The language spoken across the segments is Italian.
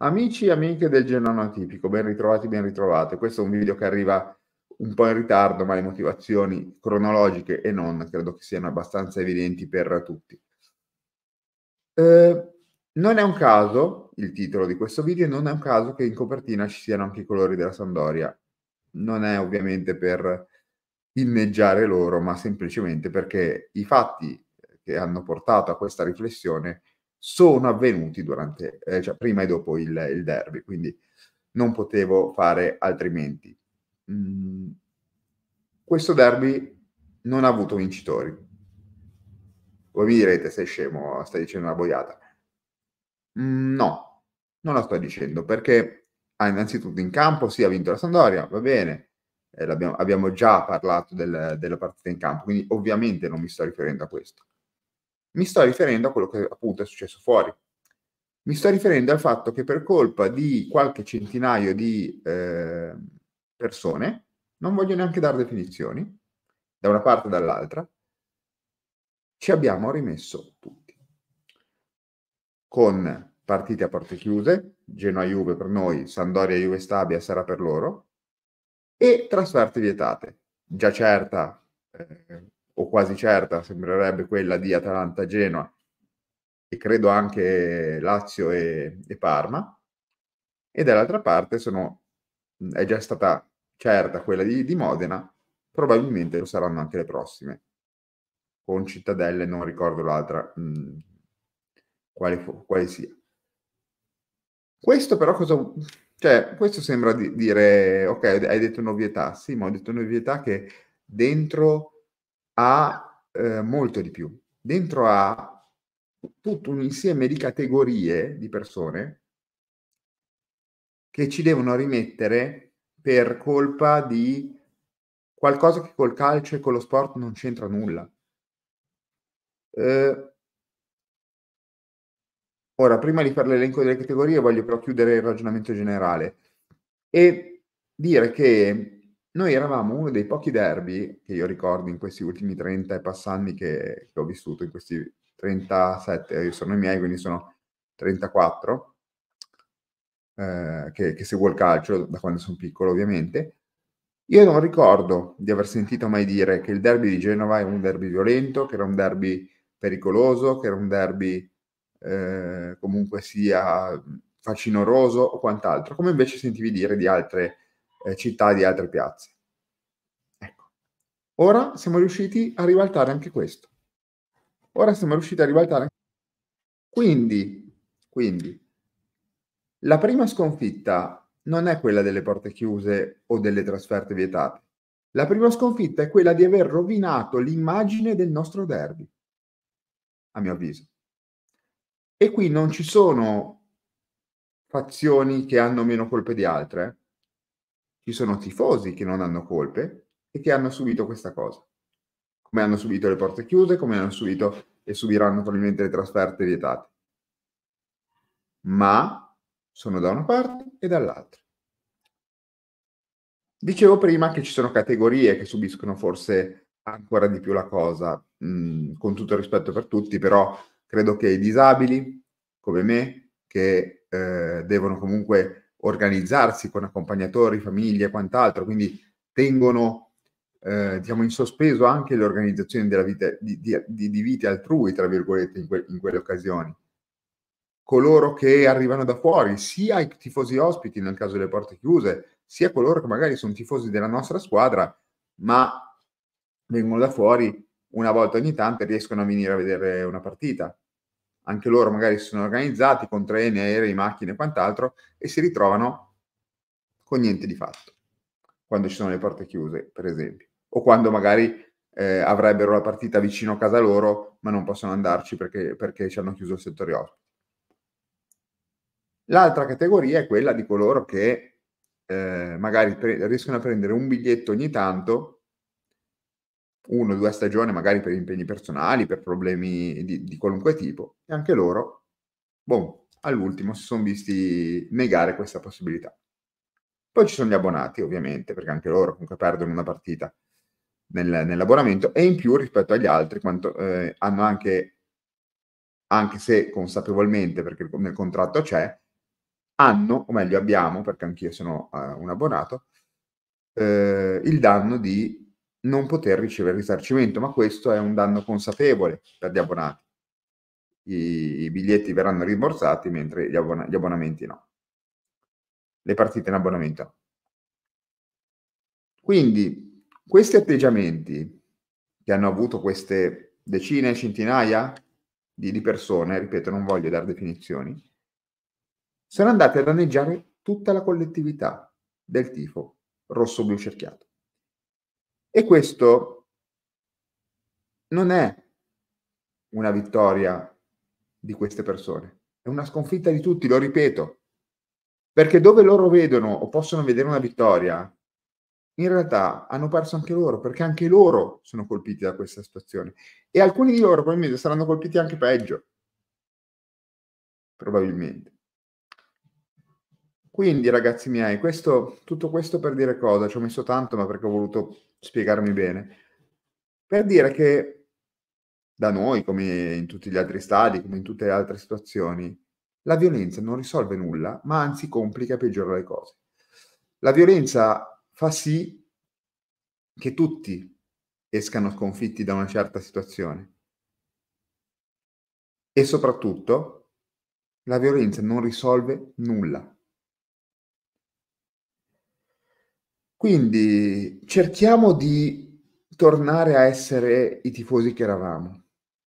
Amici e amiche del genono atipico, ben ritrovati, ben ritrovate. Questo è un video che arriva un po' in ritardo, ma le motivazioni cronologiche e non credo che siano abbastanza evidenti per tutti. Eh, non è un caso il titolo di questo video, non è un caso che in copertina ci siano anche i colori della Sandoria. Non è ovviamente per inneggiare loro, ma semplicemente perché i fatti che hanno portato a questa riflessione sono avvenuti durante, eh, cioè prima e dopo il, il, derby, quindi non potevo fare altrimenti. Mm, questo derby non ha avuto vincitori. Voi mi direte, sei scemo, stai dicendo una boiata. Mm, no, non la sto dicendo, perché ah, innanzitutto in campo sì, ha vinto la Sandoria, va bene, eh, abbiamo già parlato del, della partita in campo, quindi ovviamente non mi sto riferendo a questo mi sto riferendo a quello che appunto è successo fuori. Mi sto riferendo al fatto che per colpa di qualche centinaio di eh, persone, non voglio neanche dare definizioni, da una parte o dall'altra, ci abbiamo rimesso tutti. Con partite a porte chiuse, Genoa-Juve per noi, Sandoria-Juve-Stabia sarà per loro, e trasferte vietate. Già certa, eh, o quasi certa, sembrerebbe quella di Atalanta-Genoa e credo anche Lazio e, e Parma, e dall'altra parte sono, è già stata certa quella di, di Modena, probabilmente lo saranno anche le prossime. Con Cittadelle non ricordo l'altra mh, quale, quale sia. Questo però cosa... Cioè, questo sembra di dire, ok, hai detto novietà, Sì, ma ho detto novietà che dentro ha eh, molto di più. Dentro ha tutto un insieme di categorie di persone che ci devono rimettere per colpa di qualcosa che col calcio e con lo sport non c'entra nulla. Eh, ora, prima di fare l'elenco delle categorie, voglio però chiudere il ragionamento generale e dire che noi eravamo uno dei pochi derby che io ricordo in questi ultimi 30 e passanni che, che ho vissuto, in questi 37, io sono i miei, quindi sono 34, eh, che, che seguo il calcio da quando sono piccolo ovviamente. Io non ricordo di aver sentito mai dire che il derby di Genova è un derby violento, che era un derby pericoloso, che era un derby eh, comunque sia mm, facinoroso o quant'altro, come invece sentivi dire di altre eh, città e di altre piazze. Ecco. Ora siamo riusciti a ribaltare anche questo. Ora siamo riusciti a ribaltare anche quindi, quindi, la prima sconfitta non è quella delle porte chiuse o delle trasferte vietate. La prima sconfitta è quella di aver rovinato l'immagine del nostro derby, a mio avviso. E qui non ci sono fazioni che hanno meno colpe di altre. Eh. Ci sono tifosi che non hanno colpe e che hanno subito questa cosa. Come hanno subito le porte chiuse, come hanno subito e subiranno probabilmente le trasferte vietate. Ma sono da una parte e dall'altra. Dicevo prima che ci sono categorie che subiscono forse ancora di più la cosa, mh, mm, con tutto il rispetto per tutti, però credo che i disabili, come me, che eh, devono comunque organizzarsi con accompagnatori, famiglie e quant'altro, quindi tengono eh, diciamo in sospeso anche le organizzazioni della vita, di, di, di vite altrui, tra virgolette, in, que, in quelle occasioni. Coloro che arrivano da fuori, sia i tifosi ospiti nel caso delle porte chiuse, sia coloro che magari sono tifosi della nostra squadra, ma vengono da fuori una volta ogni tanto e riescono a venire a vedere una partita anche loro magari si sono organizzati con treni, aerei, macchine e quant'altro e si ritrovano con niente di fatto, quando ci sono le porte chiuse, per esempio, o quando magari eh, avrebbero la partita vicino a casa loro, ma non possono andarci perché, perché ci hanno chiuso il settore ospiti. L'altra categoria è quella di coloro che eh, magari pre- riescono a prendere un biglietto ogni tanto uno o due stagioni magari per impegni personali, per problemi di, di qualunque tipo, e anche loro, boom, all'ultimo si sono visti negare questa possibilità. Poi ci sono gli abbonati, ovviamente, perché anche loro comunque perdono una partita nel, nell'abbonamento e in più rispetto agli altri quanto, eh, hanno anche, anche se consapevolmente, perché nel contratto c'è, hanno, o meglio abbiamo, perché anch'io sono eh, un abbonato, eh, il danno di non poter ricevere il risarcimento, ma questo è un danno consapevole per gli abbonati. I, i biglietti verranno rimborsati mentre gli, abbon- gli, abbonamenti no. Le partite in abbonamento no. Quindi questi atteggiamenti che hanno avuto queste decine, centinaia di, di persone, ripeto, non voglio dare definizioni, sono andati a danneggiare tutta la collettività del tifo rosso-blu cerchiato. E questo non è una vittoria di queste persone, è una sconfitta di tutti, lo ripeto, perché dove loro vedono o possono vedere una vittoria, in realtà hanno perso anche loro, perché anche loro sono colpiti da questa situazione. E alcuni di loro probabilmente saranno colpiti anche peggio. Probabilmente. Quindi, ragazzi miei, questo, tutto questo per dire cosa? Ci ho messo tanto, ma perché ho voluto spiegarmi bene, per dire che da noi, come in tutti gli altri stadi, come in tutte le altre situazioni, la violenza non risolve nulla, ma anzi complica e peggiora le cose. La violenza fa sì che tutti escano sconfitti da una certa situazione. E soprattutto, la violenza non risolve nulla. Quindi cerchiamo di tornare a essere i tifosi che eravamo,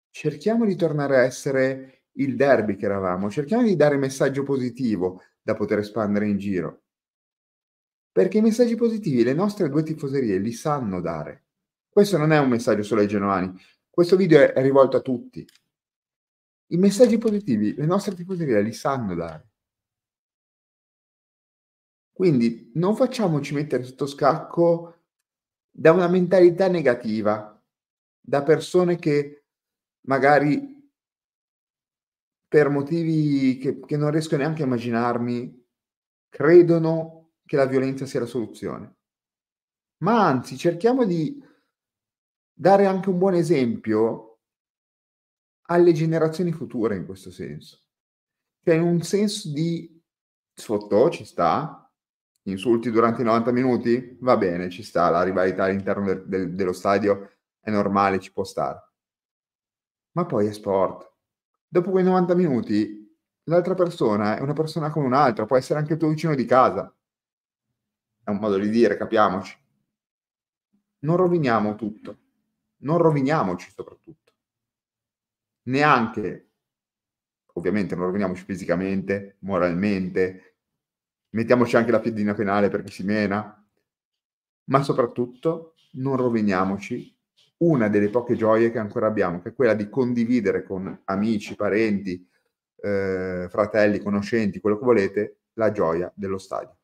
cerchiamo di tornare a essere il derby che eravamo, cerchiamo di dare messaggio positivo da poter espandere in giro. Perché i messaggi positivi le nostre due tifoserie li sanno dare. Questo non è un messaggio solo ai genovani, questo video è rivolto a tutti. I messaggi positivi le nostre tifoserie li sanno dare. Quindi non facciamoci mettere sotto scacco da una mentalità negativa, da persone che magari per motivi che, che non riesco neanche a immaginarmi credono che la violenza sia la soluzione. Ma anzi, cerchiamo di dare anche un buon esempio alle generazioni future in questo senso. Cioè in un senso di sotto ci sta, insulti durante i 90 minuti, va bene, ci sta, la rivalità all'interno del, del, dello stadio è normale, ci può stare. Ma poi è sport. Dopo quei 90 minuti, l'altra persona è una persona come un'altra, può essere anche il tuo vicino di casa. È un modo di dire, capiamoci. Non roviniamo tutto. Non roviniamoci soprattutto. Neanche, ovviamente non roviniamoci fisicamente, moralmente, mettiamoci anche la piedina penale per chi si mena, ma soprattutto non roviniamoci una delle poche gioie che ancora abbiamo, che è quella di condividere con amici, parenti, eh, fratelli, conoscenti, quello che volete, la gioia dello stadio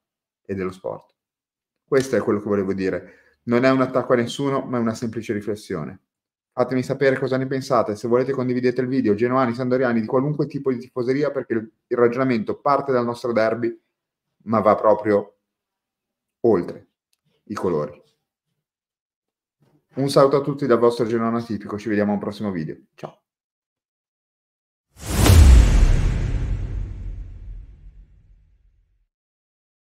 e dello sport. Questo è quello che volevo dire. Non è un attacco a nessuno, ma è una semplice riflessione. Fatemi sapere cosa ne pensate, se volete condividete il video, genuani, sandoriani, di qualunque tipo di tifoseria, perché il ragionamento parte dal nostro derby ma va proprio oltre i colori. Un saluto a tutti dal vostro genone atipico, ci vediamo al prossimo video. Ciao!